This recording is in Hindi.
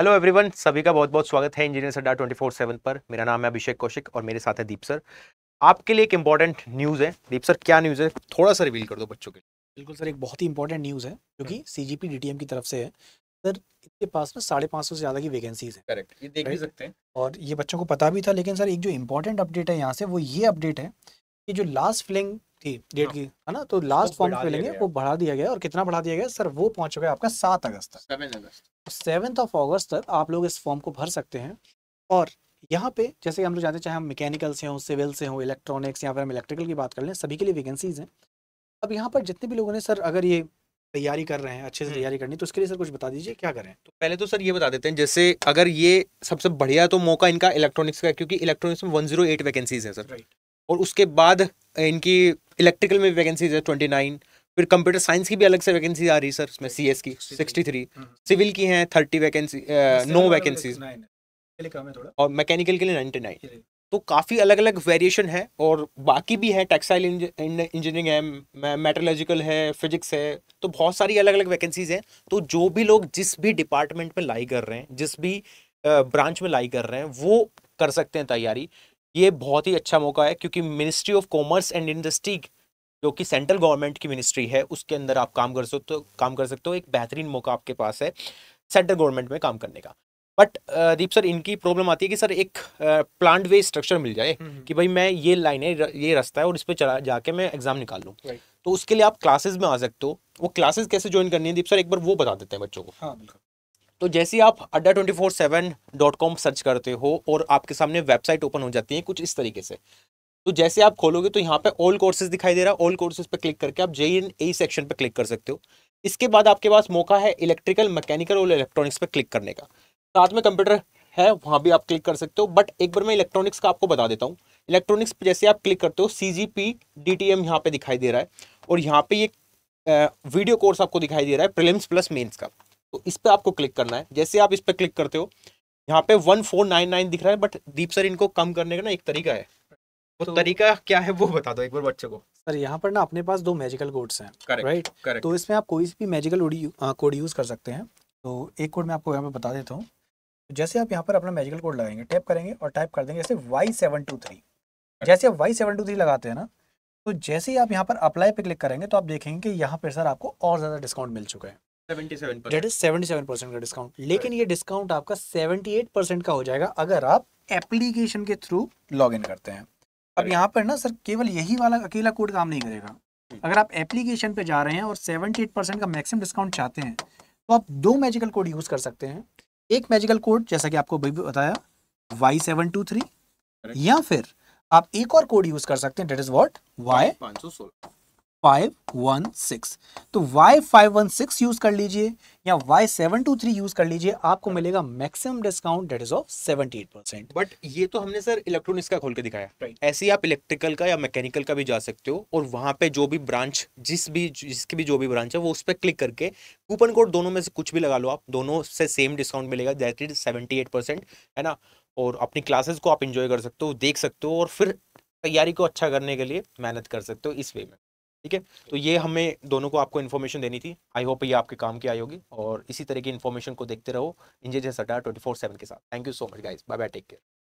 हेलो एवरीवन सभी का बहुत बहुत स्वागत है इंजीनियर सड्डा ट्वेंटी फोर सेवन पर मेरा नाम है अभिषेक कौशिक और मेरे साथ है दीप सर आपके लिए एक इंपॉर्टेंट न्यूज़ है दीप सर क्या न्यूज़ है थोड़ा सा रिवील कर दो बच्चों के लिए बिल्कुल सर एक बहुत ही इंपॉर्टेंट न्यूज़ है जो कि सी जी पी की तरफ से है सर इसके पास ना साढ़े पाँच सौ से ज़्यादा की वैकेंसीज है करेक्ट ये देख भी सकते हैं और ये बच्चों को पता भी था लेकिन सर एक जो इम्पॉर्टेंट अपडेट है यहाँ से वो ये अपडेट है कि जो लास्ट फिलिंग थी हाँ। डेट की है ना तो लास्ट फॉर्म पे लेंगे वो बढ़ा दिया गया और कितना बढ़ा दिया गया सर वो पहुंच चुका है आपका सात अगस्त तक सेवन्थ ऑफ अगस्त तक आप लोग इस फॉर्म को भर सकते हैं और यहाँ पे जैसे हम लोग जानते हैं चाहे हम मैकेनिकल से हों सिविल से हों इलेक्ट्रॉनिक्स या फिर हम इलेक्ट्रिकल की बात कर लें सभी के लिए वैकेंसीज हैं अब यहाँ पर जितने भी लोगों ने सर अगर ये तैयारी कर रहे हैं अच्छे से हम्म। तैयारी करनी तो उसके लिए सर कुछ बता दीजिए क्या करें तो पहले तो सर ये बता देते हैं जैसे अगर ये सबसे सब बढ़िया तो मौका इनका इलेक्ट्रॉनिक्स का क्योंकि इलेक्ट्रॉनिक्स में वन जीरो एट वैकेंसीज है सर और उसके बाद इनकी इलेक्ट्रिकल में वैकेंसीज है ट्वेंटी नाइन फिर कंप्यूटर साइंस की भी अलग से वैकेंसी आ रही है सर उसमें सी एस की सिक्सटी थ्री सिविल की हैं थर्टी वैकेंसी नो वैकेंसीज और मैकेनिकल के लिए नाइन्टी नाइन तो काफ़ी अलग अलग वेरिएशन है और बाकी भी है टेक्सटाइल इंजीनियरिंग है मेटोलॉजिकल है फिजिक्स है तो बहुत सारी अलग अलग वैकेंसीज़ हैं तो जो भी लोग जिस भी डिपार्टमेंट में लाई कर रहे हैं जिस भी ब्रांच में लाई कर रहे हैं वो कर सकते हैं तैयारी ये बहुत ही अच्छा मौका है क्योंकि ministry of commerce and industry जो कि सेंट्रल गवर्नमेंट की मिनिस्ट्री है उसके अंदर आप काम कर सकते हो काम कर सकते हो एक बेहतरीन मौका आपके पास है सेंट्रल गवर्नमेंट में काम करने का बट दीप सर इनकी प्रॉब्लम आती है कि सर एक प्लांट वे स्ट्रक्चर मिल जाए हम्म, हम्म। कि भाई मैं ये लाइन है ये रास्ता है और इस पर चला जाके मैं एग्जाम निकाल लूँ तो उसके लिए आप क्लासेस में आ सकते हो वो क्लासेस कैसे ज्वाइन करनी है दीप सर एक बार वो बता देते हैं बच्चों को हाँ बिल्कुल तो जैसे आप Adda twenty four seven dot com search करते हो और आपके सामने वेबसाइट ओपन हो जाती है कुछ इस तरीके से तो जैसे आप खोलोगे तो यहाँ पे ऑल कोर्सेज दिखाई दे रहा है ओल्ड कोर्सेज पे क्लिक करके आप जे एन ए सेक्शन पे क्लिक कर सकते हो इसके बाद आपके पास मौका है इलेक्ट्रिकल मैकेनिकल और इलेक्ट्रॉनिक्स पे क्लिक करने का साथ में कंप्यूटर है वहाँ भी आप क्लिक कर सकते हो बट एक बार मैं इलेक्ट्रॉनिक्स का आपको बता देता हूँ इलेक्ट्रॉनिक्स पे जैसे आप क्लिक करते हो C G P D T M यहाँ पे दिखाई दे रहा है और यहाँ पे ये वीडियो कोर्स आपको दिखाई दे रहा है प्रिलिम्स प्लस मेन्स का तो इस पर आपको क्लिक करना है जैसे आप इस पर क्लिक करते हो यहाँ पे वन फोर नाइन नाइन दिख रहा है बट दीप सर इनको कम करने का ना एक तरीका है वो तो, तरीका क्या है वो बता दो एक बार बच्चे को सर यहाँ पर ना अपने पास दो मैजिकल कोड्स हैं राइट तो इसमें आप कोई भी मैजिकल कोड यूज़ कर सकते हैं तो एक कोड मैं आपको यहाँ पर बता देता हूँ जैसे आप यहाँ पर अपना मैजिकल कोड लगाएंगे टैप करेंगे और टाइप कर देंगे जैसे वाई सेवन टू थ्री जैसे आप वाई सेवन टू थ्री लगाते हैं ना तो जैसे ही आप यहाँ पर अप्लाई पे क्लिक करेंगे तो आप देखेंगे कि यहाँ पर सर आपको और ज़्यादा डिस्काउंट मिल चुका है दैट का डिस्काउंट लेकिन ये डिस्काउंट आपका 78 का हो जाएगा अगर आप एप्लीकेशन के थ्रू लॉग करते हैं अब यहाँ पर ना सर केवल यही वाला अकेला कोड काम नहीं करेगा अगर आप एप्लीकेशन पे जा रहे हैं और 78 का मैक्सिमम डिस्काउंट चाहते हैं तो आप दो मैजिकल कोड यूज कर सकते हैं एक मैजिकल कोड जैसा कि आपको बताया वाई सेवन टू थ्री या फिर आप एक और कोड यूज कर सकते हैं डेट इज वॉट वाई पाँच फाइव वन सिक्स तो Y five one six use कर लीजिए या Y seven two three use कर लीजिए आपको मिलेगा maximum discount that is of seventy eight percent but ये तो हमने सर इलेक्ट्रॉनिक्स का खोल के दिखाया right. ऐसे ही आप इलेक्ट्रिकल का या मैकेनिकल का भी जा सकते हो और वहां पे जो भी ब्रांच जिस भी जिसकी भी जो भी ब्रांच है वो उस पर क्लिक करके कूपन कोड दोनों में से कुछ भी लगा लो आप दोनों से सेम डिस्काउंट मिलेगा that is seventy eight percent है ना और अपनी क्लासेस को आप इंजॉय कर सकते हो देख सकते हो और फिर तैयारी को अच्छा करने के लिए मेहनत कर सकते हो इस वे में ठीक है तो ये हमें दोनों को आपको इन्फॉर्मेशन देनी थी आई होप ये आपके काम की आई होगी और इसी तरह की इन्फॉर्मेशन को देखते रहो इंजे जैसा ट्वेंटी फोर सेवन के साथ thank you so much guys bye bye take care